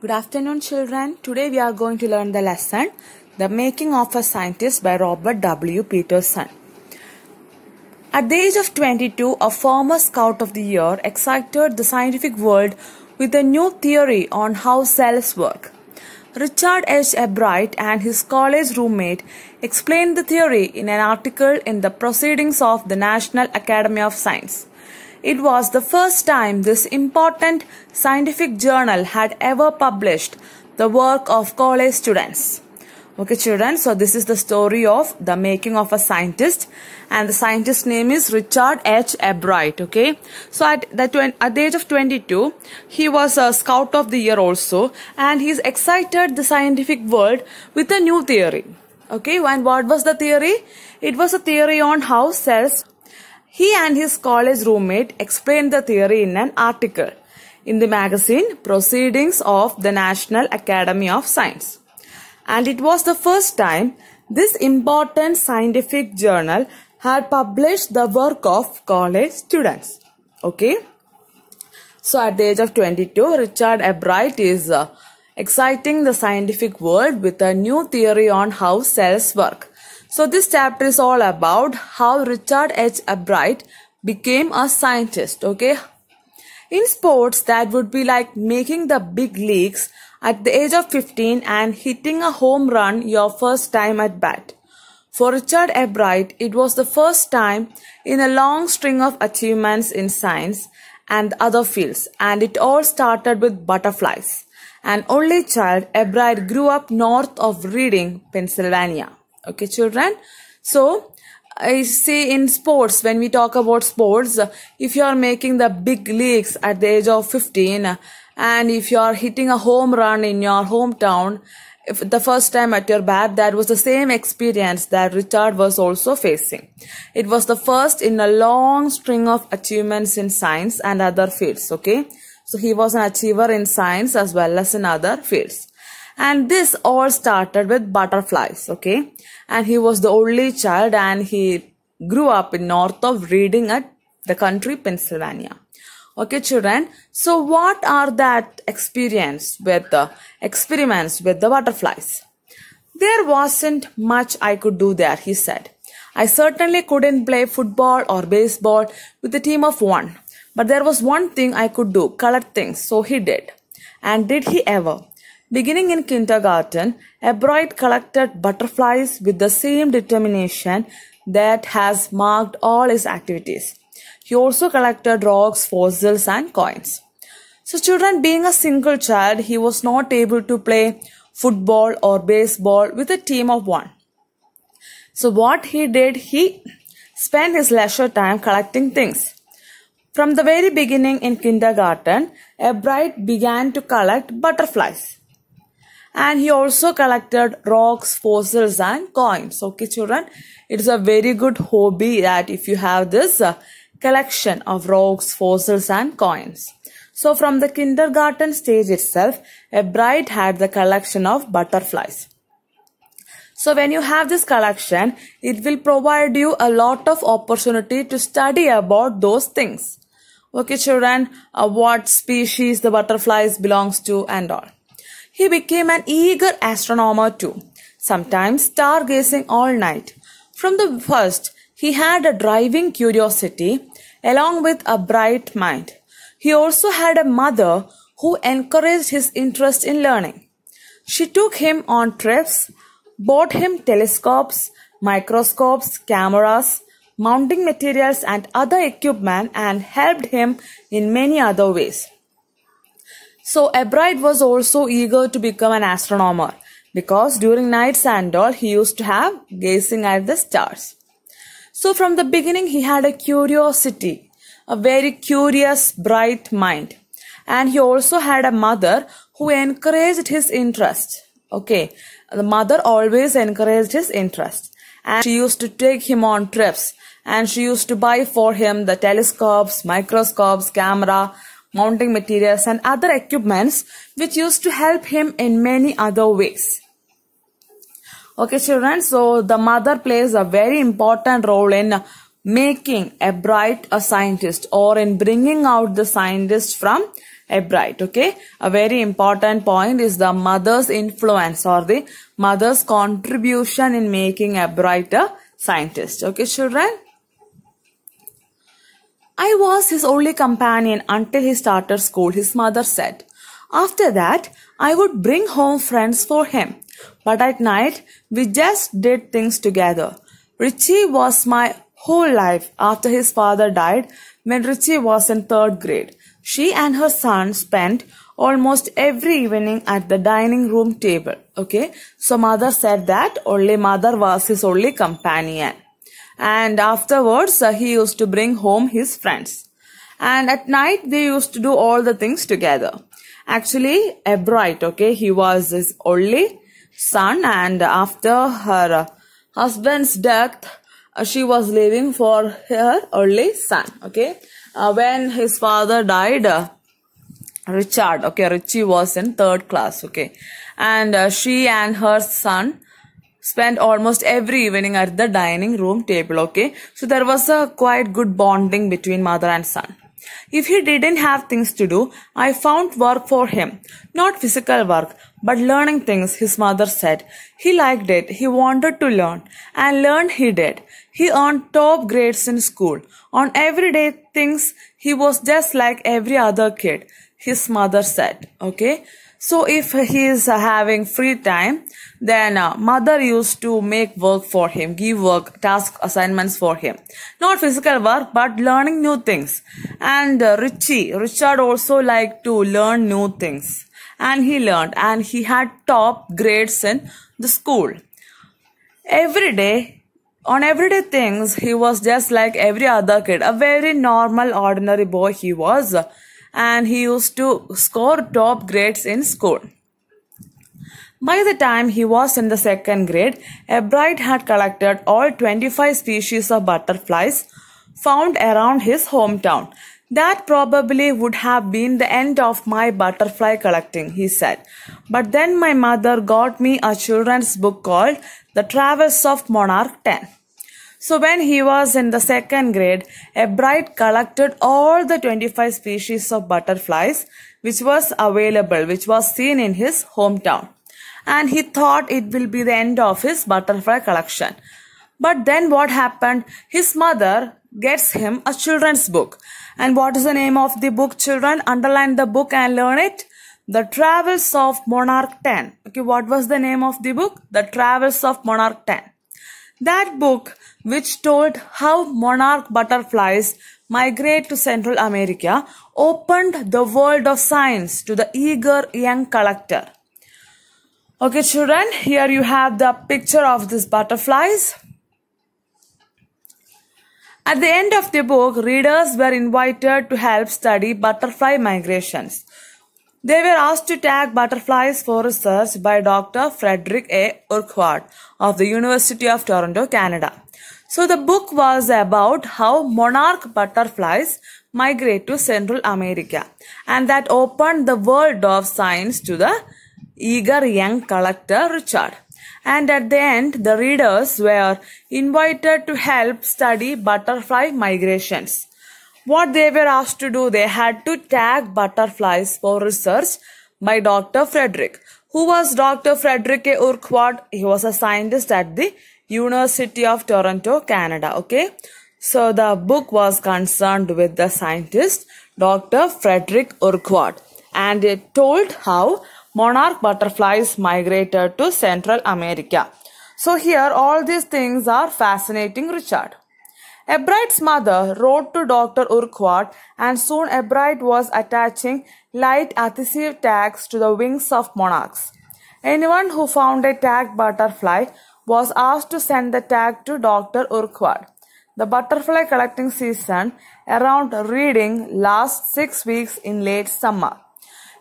Good afternoon children. Today we are going to learn the lesson The Making of a Scientist by Robert W. Peterson. At the age of 22, a former scout of the year excited the scientific world with a new theory on how cells work. Richard H. Ebright and his college roommate explained the theory in an article in the Proceedings of the National Academy of Science. It was the first time this important scientific journal had ever published the work of college students. Okay children, so this is the story of the making of a scientist and the scientist's name is Richard H. Ebright, okay. So at the, at the age of 22, he was a scout of the year also and he's excited the scientific world with a new theory. Okay, and what was the theory? It was a theory on how cells he and his college roommate explained the theory in an article in the magazine Proceedings of the National Academy of Science. And it was the first time this important scientific journal had published the work of college students. Okay. So at the age of 22, Richard Ebright is uh, exciting the scientific world with a new theory on how cells work. So this chapter is all about how Richard H. Albright became a scientist, okay? In sports, that would be like making the big leagues at the age of 15 and hitting a home run your first time at bat. For Richard Ebbright, it was the first time in a long string of achievements in science and other fields, and it all started with butterflies. An only child, Ebbright grew up north of Reading, Pennsylvania okay children so I say in sports, when we talk about sports, if you are making the big leagues at the age of 15 and if you are hitting a home run in your hometown, if the first time at your bat, that was the same experience that Richard was also facing. It was the first in a long string of achievements in science and other fields, okay? So he was an achiever in science as well as in other fields and this all started with butterflies okay and he was the only child and he grew up in north of reading at the country pennsylvania okay children so what are that experience with the experiments with the butterflies there wasn't much i could do there he said i certainly couldn't play football or baseball with a team of one but there was one thing i could do color things so he did and did he ever Beginning in kindergarten, Ebright collected butterflies with the same determination that has marked all his activities. He also collected rocks, fossils, and coins. So, children, being a single child, he was not able to play football or baseball with a team of one. So, what he did, he spent his leisure time collecting things. From the very beginning in kindergarten, Ebright began to collect butterflies and he also collected rocks fossils and coins okay children it's a very good hobby that if you have this uh, collection of rocks fossils and coins so from the kindergarten stage itself a bride had the collection of butterflies so when you have this collection it will provide you a lot of opportunity to study about those things okay children uh, what species the butterflies belongs to and all he became an eager astronomer too, sometimes stargazing all night. From the first, he had a driving curiosity along with a bright mind. He also had a mother who encouraged his interest in learning. She took him on trips, bought him telescopes, microscopes, cameras, mounting materials and other equipment and helped him in many other ways. So Ebright was also eager to become an astronomer because during nights and all he used to have gazing at the stars. So from the beginning he had a curiosity, a very curious, bright mind. And he also had a mother who encouraged his interest. Okay, the mother always encouraged his interest. And she used to take him on trips and she used to buy for him the telescopes, microscopes, camera mounting materials and other equipments which used to help him in many other ways. Okay children, so the mother plays a very important role in making a bright a scientist or in bringing out the scientist from a bright. Okay, a very important point is the mother's influence or the mother's contribution in making a brighter scientist. Okay children. I was his only companion until he started school, his mother said. After that, I would bring home friends for him. But at night, we just did things together. Richie was my whole life after his father died when Richie was in third grade. She and her son spent almost every evening at the dining room table. Okay, so mother said that only mother was his only companion and afterwards uh, he used to bring home his friends. And at night they used to do all the things together. Actually, Ebright, okay, he was his only son and after her uh, husband's death, uh, she was living for her only son, okay. Uh, when his father died, uh, Richard, okay, Richie was in third class, okay. And uh, she and her son spent almost every evening at the dining room table, okay? So there was a quite good bonding between mother and son. If he didn't have things to do, I found work for him. Not physical work, but learning things, his mother said. He liked it, he wanted to learn, and learn he did. He earned top grades in school. On everyday things, he was just like every other kid, his mother said. Okay? So if he is having free time, then uh, mother used to make work for him, give work, task assignments for him. Not physical work, but learning new things. And uh, Richie, Richard also liked to learn new things. And he learned and he had top grades in the school. Every day, on everyday things, he was just like every other kid, a very normal, ordinary boy he was and he used to score top grades in school. By the time he was in the second grade, Ebright had collected all 25 species of butterflies found around his hometown. That probably would have been the end of my butterfly collecting, he said. But then my mother got me a children's book called The Travels of Monarch 10. So when he was in the second grade, a bride collected all the 25 species of butterflies which was available, which was seen in his hometown. And he thought it will be the end of his butterfly collection. But then what happened? His mother gets him a children's book. And what is the name of the book, children? Underline the book and learn it. The Travels of Monarch 10. Okay, what was the name of the book? The Travels of Monarch 10. That book, which told how monarch butterflies migrate to Central America, opened the world of science to the eager young collector. Okay, children, here you have the picture of these butterflies. At the end of the book, readers were invited to help study butterfly migrations. They were asked to tag butterflies for research by Dr. Frederick A. Urquhart of the University of Toronto, Canada. So the book was about how monarch butterflies migrate to Central America and that opened the world of science to the eager young collector Richard. And at the end, the readers were invited to help study butterfly migrations. What they were asked to do, they had to tag butterflies for research by Dr. Frederick. Who was Dr. Frederick A. Urquhart? He was a scientist at the University of Toronto, Canada. Okay. So the book was concerned with the scientist Dr. Frederick Urquhart and it told how monarch butterflies migrated to Central America. So here all these things are fascinating Richard. Ebright's mother wrote to Doctor Urquhart, and soon Ebright was attaching light adhesive tags to the wings of monarchs. Anyone who found a tagged butterfly was asked to send the tag to Dr. Urquhart. The butterfly collecting season around reading lasts six weeks in late summer.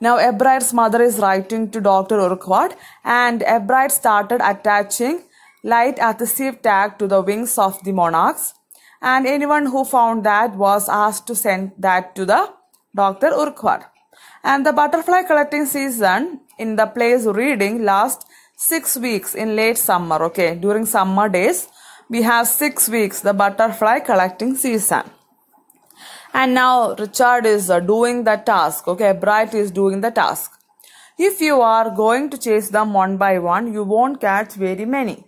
Now Ebright's mother is writing to Dr. Urquhart and Ebright started attaching light adhesive tag to the wings of the monarchs and anyone who found that was asked to send that to the Dr. Urquhart. And the butterfly collecting season in the place reading lasts six weeks in late summer. Okay, during summer days, we have six weeks the butterfly collecting season. And now Richard is uh, doing the task. Okay, Bright is doing the task. If you are going to chase them one by one, you won't catch very many.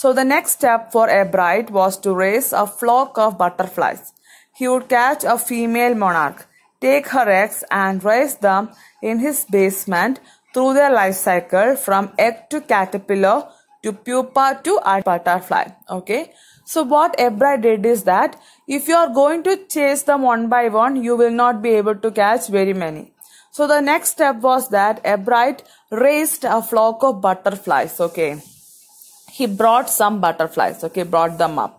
So the next step for a bride was to raise a flock of butterflies. He would catch a female monarch, take her eggs and raise them in his basement through their life cycle from egg to caterpillar to pupa to a butterfly. Okay. So what Ebra did is that if you are going to chase them one by one, you will not be able to catch very many. So the next step was that Ebright raised a flock of butterflies. Okay he brought some butterflies, okay, brought them up.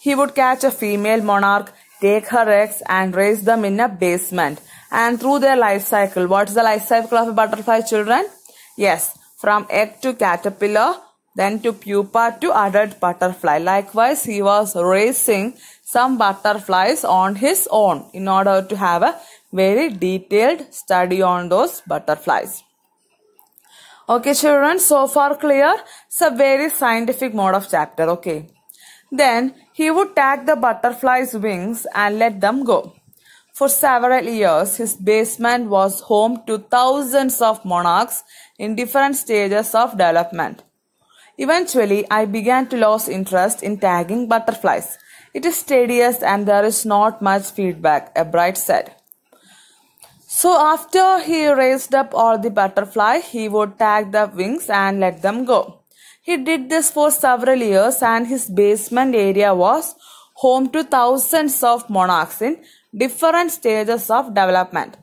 He would catch a female monarch, take her eggs and raise them in a basement. And through their life cycle, what's the life cycle of a butterfly children? Yes, from egg to caterpillar, then to pupa to adult butterfly. Likewise, he was raising some butterflies on his own in order to have a very detailed study on those butterflies. Okay, children, so far clear? It's a very scientific mode of chapter, okay. Then he would tag the butterfly's wings and let them go. For several years, his basement was home to thousands of monarchs in different stages of development. Eventually, I began to lose interest in tagging butterflies. It is tedious and there is not much feedback, A bright said. So after he raised up all the butterfly, he would tag the wings and let them go. He did this for several years and his basement area was home to thousands of monarchs in different stages of development.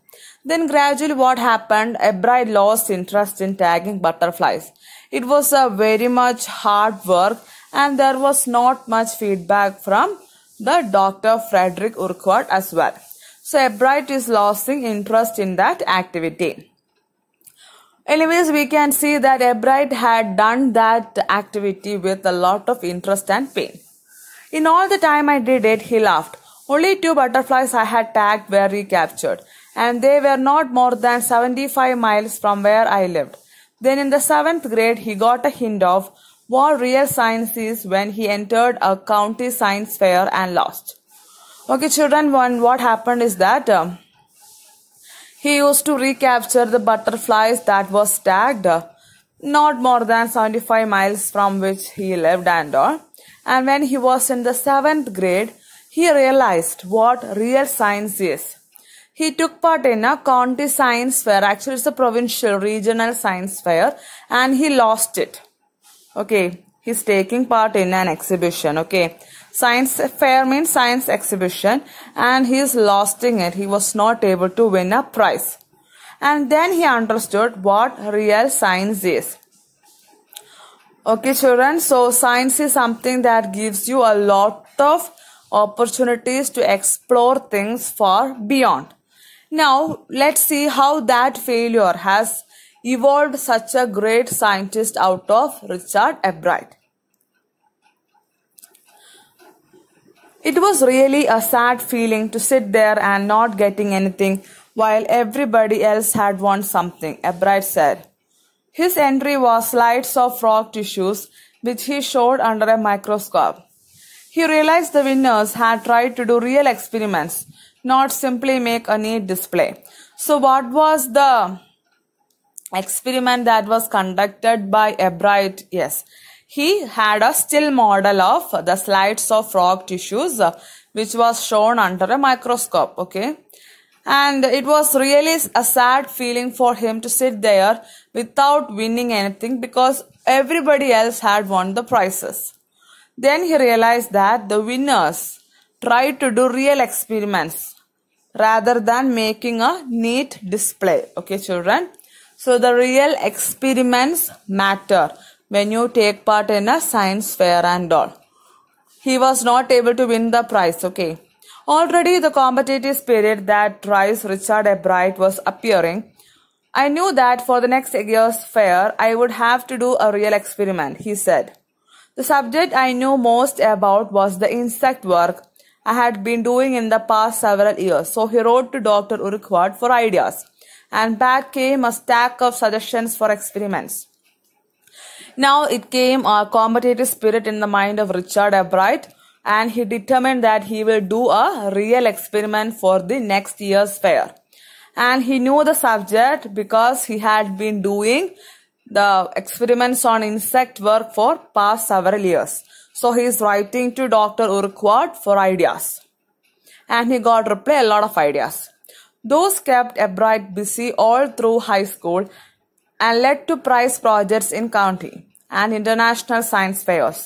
Then gradually what happened, bride lost interest in tagging butterflies. It was a very much hard work and there was not much feedback from the Dr. Frederick Urquhart as well. So Ebright is losing interest in that activity. Anyways, we can see that Ebright had done that activity with a lot of interest and pain. In all the time I did it, he laughed. Only two butterflies I had tagged were recaptured, and they were not more than 75 miles from where I lived. Then in the seventh grade, he got a hint of what real science is when he entered a county science fair and lost okay children one what happened is that um, he used to recapture the butterflies that was tagged uh, not more than 75 miles from which he lived and all. Uh, and when he was in the seventh grade, he realized what real science is. He took part in a county science fair, actually it's a provincial regional science fair and he lost it. Okay, he's taking part in an exhibition. Okay, Science fair means science exhibition and he is in it. He was not able to win a prize. And then he understood what real science is. Okay, children. So science is something that gives you a lot of opportunities to explore things far beyond. Now, let's see how that failure has evolved such a great scientist out of Richard Albright. It was really a sad feeling to sit there and not getting anything while everybody else had won something, Ebright said. His entry was slides of frog tissues which he showed under a microscope. He realized the winners had tried to do real experiments, not simply make a neat display. So what was the experiment that was conducted by Ebright? Yes, he had a still model of the slides of frog tissues uh, which was shown under a microscope. Okay. And it was really a sad feeling for him to sit there without winning anything because everybody else had won the prizes. Then he realized that the winners tried to do real experiments rather than making a neat display. Okay, children. So the real experiments matter. When you take part in a science fair and all. He was not able to win the prize, okay. Already the competitive spirit that drives Richard Ebright was appearing. I knew that for the next year's fair, I would have to do a real experiment, he said. The subject I knew most about was the insect work I had been doing in the past several years, so he wrote to Dr. Urquhart for ideas, and back came a stack of suggestions for experiments. Now it came a combative spirit in the mind of Richard Albright and he determined that he will do a real experiment for the next year's fair. And he knew the subject because he had been doing the experiments on insect work for past several years. So he is writing to Dr. Urquhart for ideas. And he got reply a lot of ideas. Those kept Albright busy all through high school and led to prize projects in county and international science fairs.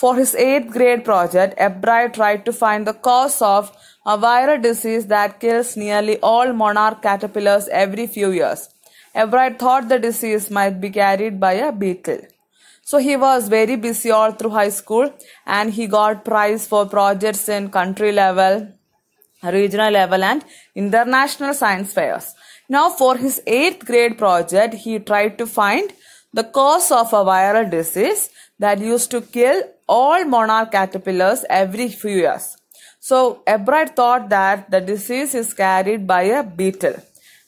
For his 8th grade project, Ebright tried to find the cause of a viral disease that kills nearly all monarch caterpillars every few years. Ebright thought the disease might be carried by a beetle. So he was very busy all through high school and he got prize for projects in country level, regional level and international science fairs. Now for his 8th grade project, he tried to find the cause of a viral disease that used to kill all monarch caterpillars every few years. So Ebright thought that the disease is carried by a beetle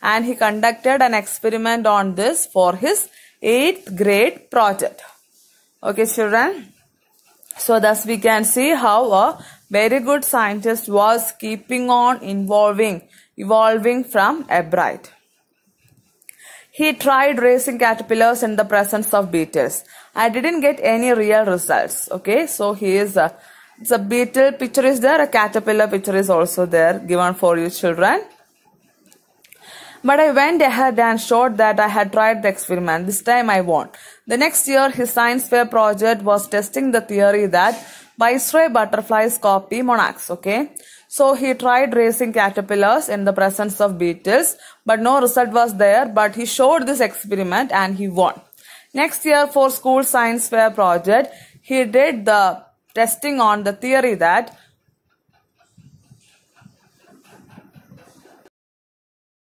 and he conducted an experiment on this for his 8th grade project. Okay children. So thus we can see how a very good scientist was keeping on involving evolving from a bright, He tried raising caterpillars in the presence of beetles. I didn't get any real results. Okay, so he is a, it's a beetle picture is there, a caterpillar picture is also there given for you children. But I went ahead and showed that I had tried the experiment. This time I won. The next year, his science fair project was testing the theory that viceroy butterflies copy monarchs. Okay, so he tried raising caterpillars in the presence of beetles, but no result was there, but he showed this experiment and he won. Next year for school science fair project, he did the testing on the theory that